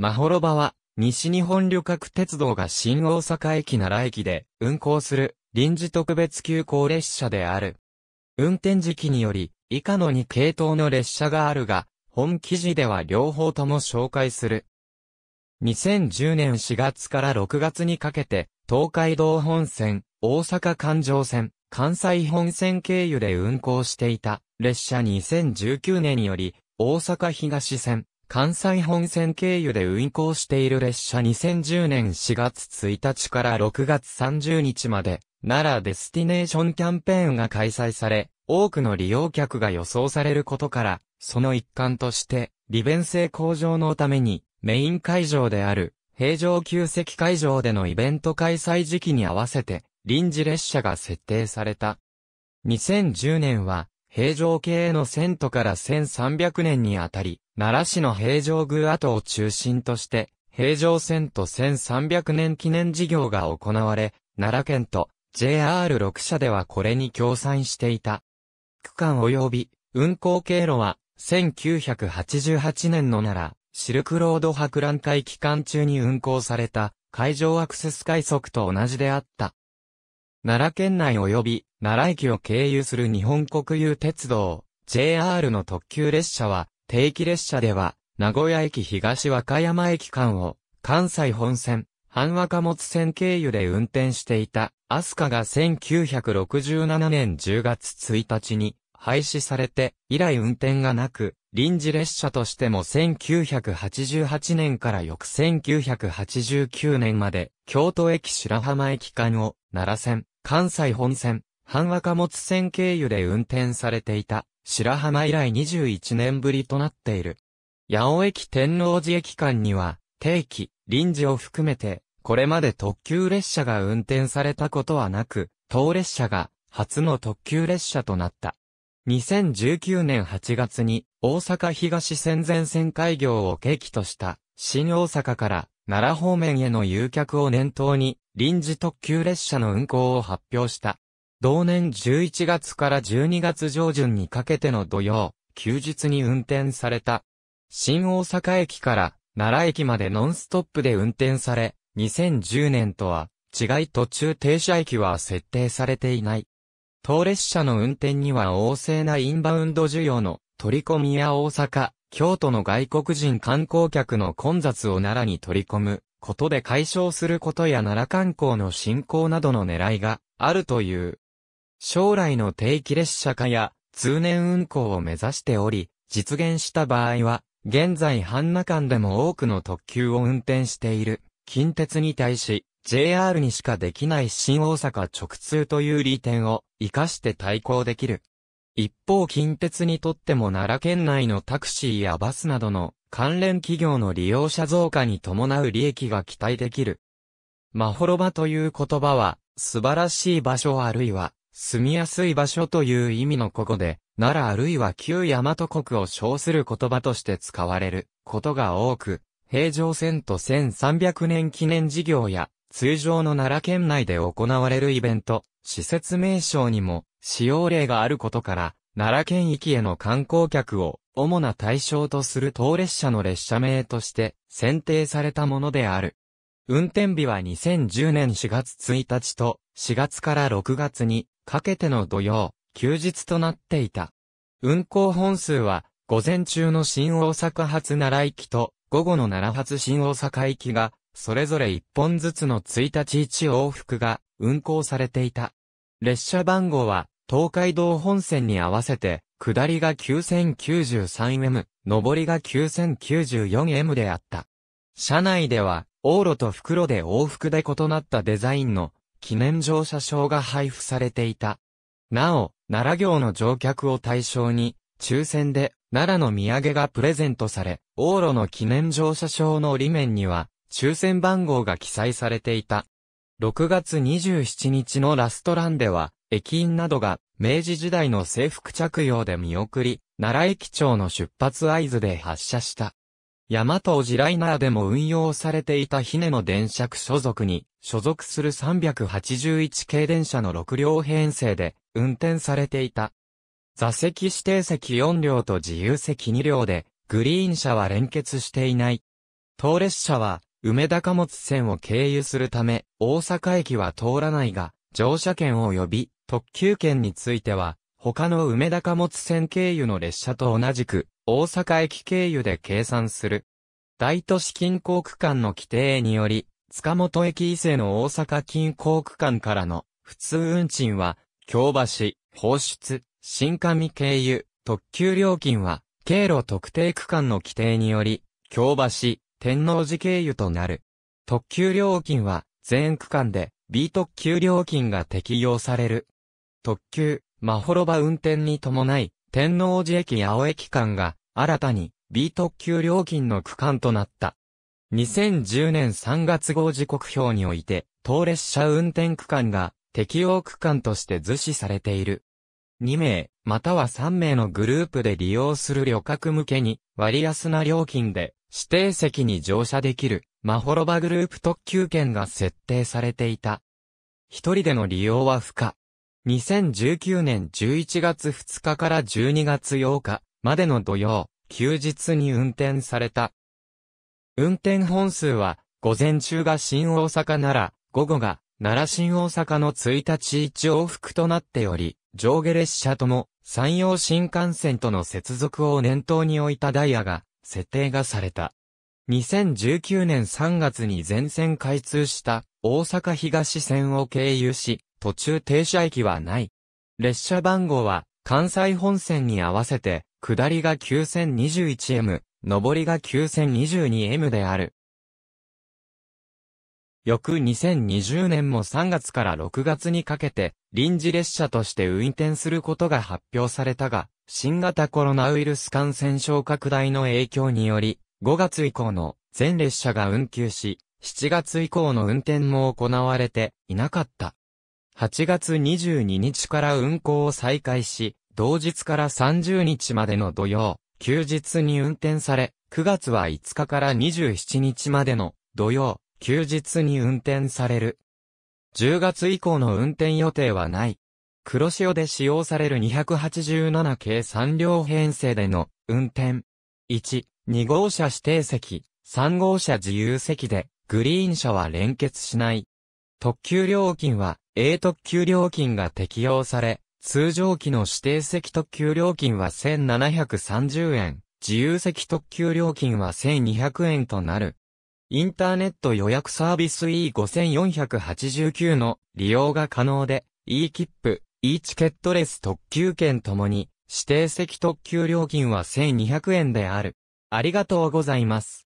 まほろばは、西日本旅客鉄道が新大阪駅奈良駅で運行する臨時特別急行列車である。運転時期により、以下の2系統の列車があるが、本記事では両方とも紹介する。2010年4月から6月にかけて、東海道本線、大阪環状線、関西本線経由で運行していた列車2019年により、大阪東線、関西本線経由で運行している列車2010年4月1日から6月30日まで、奈良デスティネーションキャンペーンが開催され、多くの利用客が予想されることから、その一環として、利便性向上のために、メイン会場である、平常旧席会場でのイベント開催時期に合わせて、臨時列車が設定された。2010年は、平城系の遷都から1300年にあたり、奈良市の平城宮跡を中心として、平城遷都1300年記念事業が行われ、奈良県と JR6 社ではこれに協賛していた。区間及び運行経路は、1988年の奈良、シルクロード博覧会期間中に運行された、海上アクセス快速と同じであった。奈良県内及び奈良駅を経由する日本国有鉄道、JR の特急列車は、定期列車では、名古屋駅東和歌山駅間を、関西本線、半和貨物線経由で運転していた、アスカが1967年10月1日に、廃止されて、以来運転がなく、臨時列車としても1988年から翌1989年まで、京都駅白浜駅間を、奈良線、関西本線、阪和貨物線経由で運転されていた、白浜以来21年ぶりとなっている。八尾駅天王寺駅間には、定期、臨時を含めて、これまで特急列車が運転されたことはなく、当列車が初の特急列車となった。2019年8月に大阪東線前線開業を契機とした新大阪から奈良方面への誘客を念頭に臨時特急列車の運行を発表した。同年11月から12月上旬にかけての土曜、休日に運転された。新大阪駅から奈良駅までノンストップで運転され、2010年とは違い途中停車駅は設定されていない。当列車の運転には旺盛なインバウンド需要の取り込みや大阪、京都の外国人観光客の混雑を奈良に取り込むことで解消することや奈良観光の振興などの狙いがあるという。将来の定期列車化や通年運行を目指しており、実現した場合は、現在半ナ間でも多くの特急を運転している、近鉄に対し、JR にしかできない新大阪直通という利点を活かして対抗できる。一方近鉄にとっても奈良県内のタクシーやバスなどの関連企業の利用者増加に伴う利益が期待できる。まほろばという言葉は素晴らしい場所あるいは住みやすい場所という意味の古語で、奈良あるいは旧大和国を称する言葉として使われることが多く、平城遷都1300年記念事業や、通常の奈良県内で行われるイベント、施設名称にも使用例があることから、奈良県域への観光客を主な対象とする当列車の列車名として選定されたものである。運転日は2010年4月1日と4月から6月にかけての土曜、休日となっていた。運行本数は、午前中の新大阪発奈良行きと、午後の奈良発新大阪行きが、それぞれ1本ずつの1日1往復が運行されていた。列車番号は、東海道本線に合わせて、下りが 9093M、上りが 9094M であった。車内では、往路と袋で往復で異なったデザインの記念乗車証が配布されていた。なお、奈良行の乗客を対象に、抽選で奈良の土産がプレゼントされ、往路の記念乗車証の裏面には、抽選番号が記載されていた。6月27日のラストランでは、駅員などが明治時代の制服着用で見送り、奈良駅長の出発合図で発車した。大和地ライナーでも運用されていた姫の電車区所属に、所属する381系電車の6両編成で運転されていた。座席指定席4両と自由席2両で、グリーン車は連結していない。当列車は、梅田貨物線を経由するため、大阪駅は通らないが、乗車券及び特急券については、他の梅田貨物線経由の列車と同じく、大阪駅経由で計算する。大都市近郊区間の規定により、塚本駅伊勢の大阪近郊区間からの普通運賃は、京橋、放出、新上経由、特急料金は、経路特定区間の規定により、京橋、天王寺経由となる。特急料金は、全区間で B 特急料金が適用される。特急、まほろば運転に伴い、天王寺駅青駅間が、新たに B 特急料金の区間となった。2010年3月号時刻表において、当列車運転区間が適用区間として図示されている。2名、または3名のグループで利用する旅客向けに、割安な料金で指定席に乗車できる、マホロバグループ特急券が設定されていた。一人での利用は不可。2019年11月2日から12月8日までの土曜、休日に運転された運転本数は、午前中が新大阪なら、午後が奈良新大阪の1日1往復となっており、上下列車とも山陽新幹線との接続を念頭に置いたダイヤが設定がされた。2019年3月に全線開通した大阪東線を経由し、途中停車駅はない。列車番号は関西本線に合わせて、下りが 9021M、上りが 9022M である。翌2020年も3月から6月にかけて、臨時列車として運転することが発表されたが、新型コロナウイルス感染症拡大の影響により、5月以降の全列車が運休し、7月以降の運転も行われていなかった。8月22日から運行を再開し、同日から30日までの土曜、休日に運転され、9月は5日から27日までの土曜、休日に運転される。10月以降の運転予定はない。黒潮で使用される287系3両編成での運転。1、2号車指定席、3号車自由席で、グリーン車は連結しない。特急料金は、A 特急料金が適用され、通常機の指定席特急料金は1730円、自由席特急料金は1200円となる。インターネット予約サービス E5489 の利用が可能で、E 切符、E チケットレス特急券ともに、指定席特急料金は1200円である。ありがとうございます。